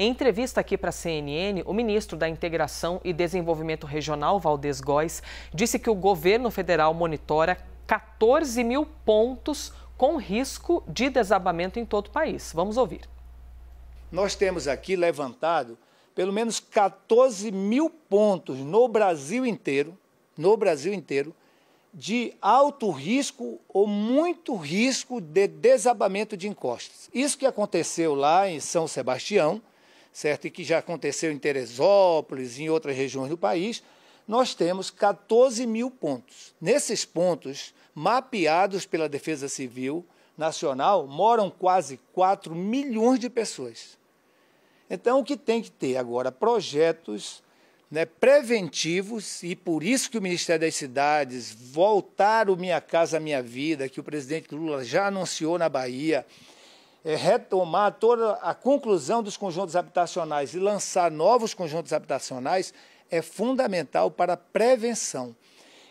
Em entrevista aqui para a CNN, o ministro da Integração e Desenvolvimento Regional, Valdez Góes, disse que o governo federal monitora 14 mil pontos com risco de desabamento em todo o país. Vamos ouvir. Nós temos aqui levantado pelo menos 14 mil pontos no Brasil inteiro, no Brasil inteiro, de alto risco ou muito risco de desabamento de encostas. Isso que aconteceu lá em São Sebastião, certo? E que já aconteceu em Teresópolis e em outras regiões do país, nós temos 14 mil pontos. Nesses pontos, mapeados pela Defesa Civil Nacional, moram quase 4 milhões de pessoas. Então, o que tem que ter agora? Projetos né, preventivos, e por isso que o Ministério das Cidades, voltar o Minha Casa Minha Vida, que o presidente Lula já anunciou na Bahia, é, retomar toda a conclusão dos conjuntos habitacionais e lançar novos conjuntos habitacionais é fundamental para a prevenção.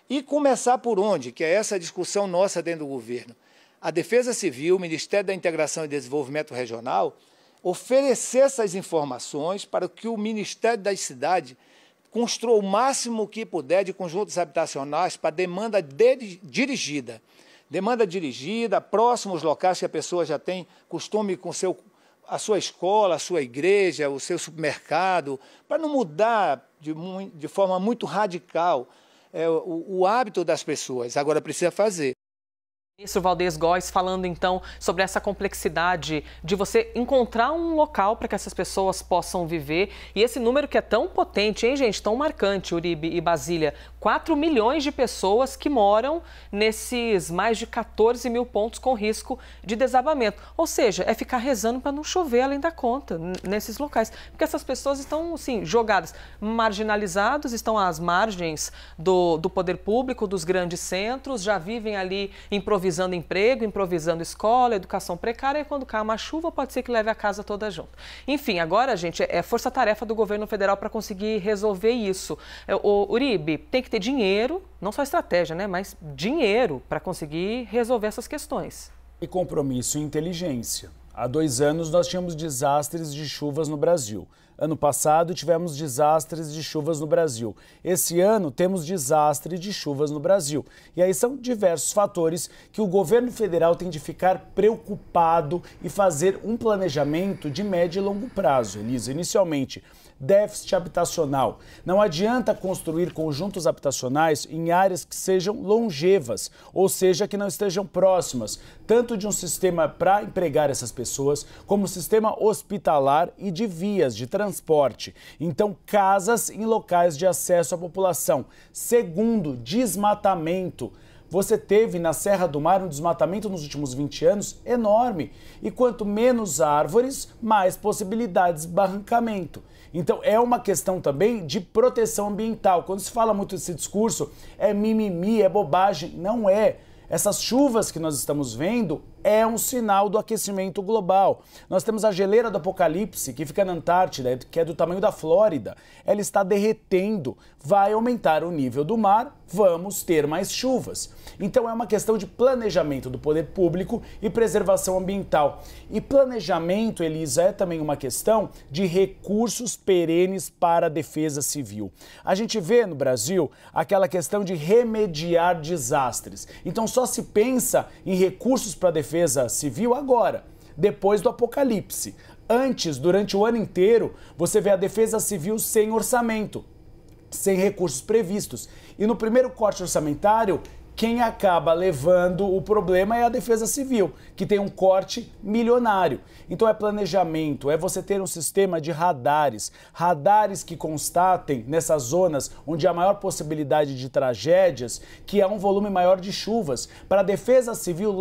E começar por onde? Que é essa discussão nossa dentro do governo. A Defesa Civil, o Ministério da Integração e Desenvolvimento Regional, oferecer essas informações para que o Ministério da Cidade construa o máximo que puder de conjuntos habitacionais para demanda de, dirigida. Demanda dirigida, próximos locais que a pessoa já tem costume com seu, a sua escola, a sua igreja, o seu supermercado, para não mudar de, de forma muito radical é, o, o hábito das pessoas. Agora precisa fazer. Ministro Valdez Góes falando então sobre essa complexidade de você encontrar um local para que essas pessoas possam viver. E esse número que é tão potente, hein, gente? Tão marcante, Uribe e Basília. 4 milhões de pessoas que moram nesses mais de 14 mil pontos com risco de desabamento. Ou seja, é ficar rezando para não chover além da conta nesses locais. Porque essas pessoas estão, assim, jogadas, marginalizadas, estão às margens do, do poder público, dos grandes centros, já vivem ali improvisadas improvisando emprego, improvisando escola, educação precária, e quando cai uma chuva, pode ser que leve a casa toda junto. Enfim, agora, gente, é força-tarefa do governo federal para conseguir resolver isso. É, o Uribe, tem que ter dinheiro, não só estratégia, né, mas dinheiro para conseguir resolver essas questões. E compromisso e inteligência. Há dois anos nós tínhamos desastres de chuvas no Brasil. Ano passado tivemos desastres de chuvas no Brasil. Esse ano temos desastre de chuvas no Brasil. E aí são diversos fatores que o governo federal tem de ficar preocupado e fazer um planejamento de médio e longo prazo. Elisa, inicialmente déficit habitacional. Não adianta construir conjuntos habitacionais em áreas que sejam longevas, ou seja, que não estejam próximas, tanto de um sistema para empregar essas pessoas, como sistema hospitalar e de vias de transporte. Então, casas em locais de acesso à população. Segundo, desmatamento. Você teve na Serra do Mar um desmatamento nos últimos 20 anos enorme. E quanto menos árvores, mais possibilidades de barrancamento. Então é uma questão também de proteção ambiental. Quando se fala muito desse discurso, é mimimi, é bobagem. Não é. Essas chuvas que nós estamos vendo é um sinal do aquecimento global. Nós temos a geleira do apocalipse, que fica na Antártida, que é do tamanho da Flórida. Ela está derretendo, vai aumentar o nível do mar, vamos ter mais chuvas. Então é uma questão de planejamento do poder público e preservação ambiental. E planejamento, Elisa, é também uma questão de recursos perenes para a defesa civil. A gente vê no Brasil aquela questão de remediar desastres. Então só se pensa em recursos para defesa Defesa Civil agora, depois do apocalipse. Antes, durante o ano inteiro, você vê a Defesa Civil sem orçamento, sem recursos previstos. E no primeiro corte orçamentário, quem acaba levando o problema é a Defesa Civil, que tem um corte milionário. Então é planejamento, é você ter um sistema de radares, radares que constatem nessas zonas onde há maior possibilidade de tragédias, que há um volume maior de chuvas, para a Defesa Civil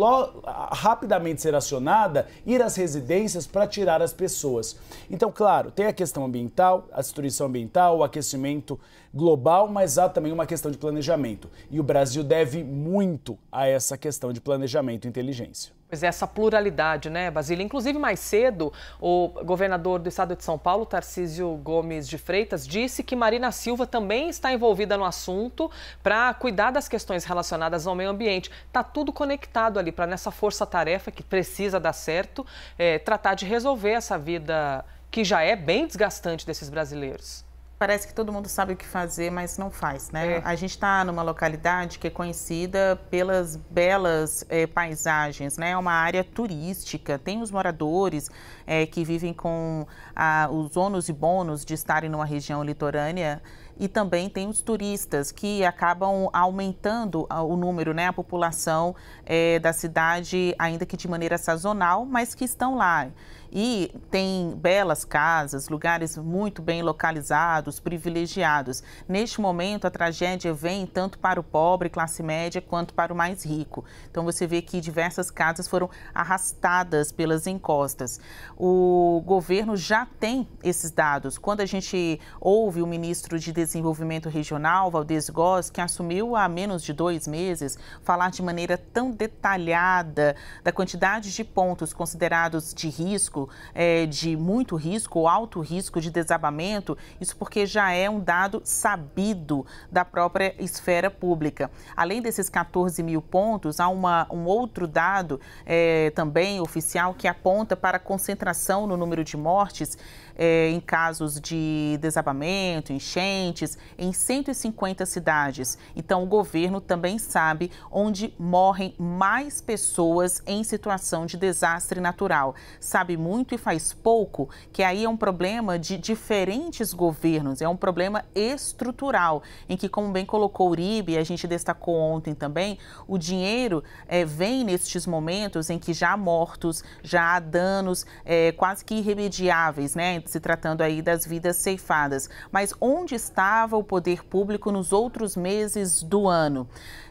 rapidamente ser acionada, ir às residências para tirar as pessoas. Então, claro, tem a questão ambiental, a destruição ambiental, o aquecimento global, mas há também uma questão de planejamento. E o Brasil deve muito a essa questão de planejamento e inteligência. Pois é, essa pluralidade, né, Basílio? Inclusive, mais cedo, o governador do estado de São Paulo, Tarcísio Gomes de Freitas, disse que Marina Silva também está envolvida no assunto para cuidar das questões relacionadas ao meio ambiente. Está tudo conectado ali para, nessa força-tarefa que precisa dar certo, é, tratar de resolver essa vida que já é bem desgastante desses brasileiros. Parece que todo mundo sabe o que fazer, mas não faz, né? É. A gente está numa localidade que é conhecida pelas belas é, paisagens, né? É uma área turística, tem os moradores é, que vivem com a, ah, os ônus e bônus de estarem numa região litorânea e também tem os turistas que acabam aumentando o número, né, a população é, da cidade, ainda que de maneira sazonal, mas que estão lá. E tem belas casas, lugares muito bem localizados, privilegiados. Neste momento, a tragédia vem tanto para o pobre, classe média, quanto para o mais rico. Então, você vê que diversas casas foram arrastadas pelas encostas. O governo já tem esses dados. Quando a gente ouve o ministro de Desenvolvimento Regional, Valdez Góes, que assumiu há menos de dois meses, falar de maneira tão detalhada da quantidade de pontos considerados de risco, é, de muito risco ou alto risco de desabamento, isso porque já é um dado sabido da própria esfera pública. Além desses 14 mil pontos, há uma, um outro dado é, também oficial que aponta para a concentração no número de mortes é, em casos de desabamento, enchentes, em 150 cidades. Então, o governo também sabe onde morrem mais pessoas em situação de desastre natural. Sabe muito e faz pouco, que aí é um problema de diferentes governos, é um problema estrutural, em que, como bem colocou o Uribe, a gente destacou ontem também, o dinheiro é, vem nestes momentos em que já há mortos, já há danos é, quase que irremediáveis, né? Então, se tratando aí das vidas ceifadas. Mas onde estava o poder público nos outros meses do ano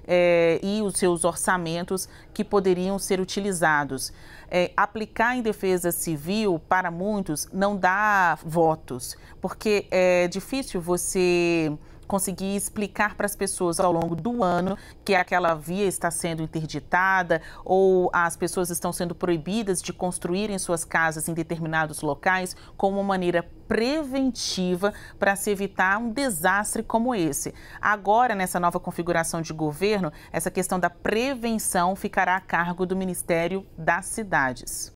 é, e os seus orçamentos que poderiam ser utilizados? É, aplicar em defesa civil, para muitos, não dá votos, porque é difícil você conseguir explicar para as pessoas ao longo do ano que aquela via está sendo interditada ou as pessoas estão sendo proibidas de construírem suas casas em determinados locais como maneira preventiva para se evitar um desastre como esse. Agora, nessa nova configuração de governo, essa questão da prevenção ficará a cargo do Ministério das Cidades.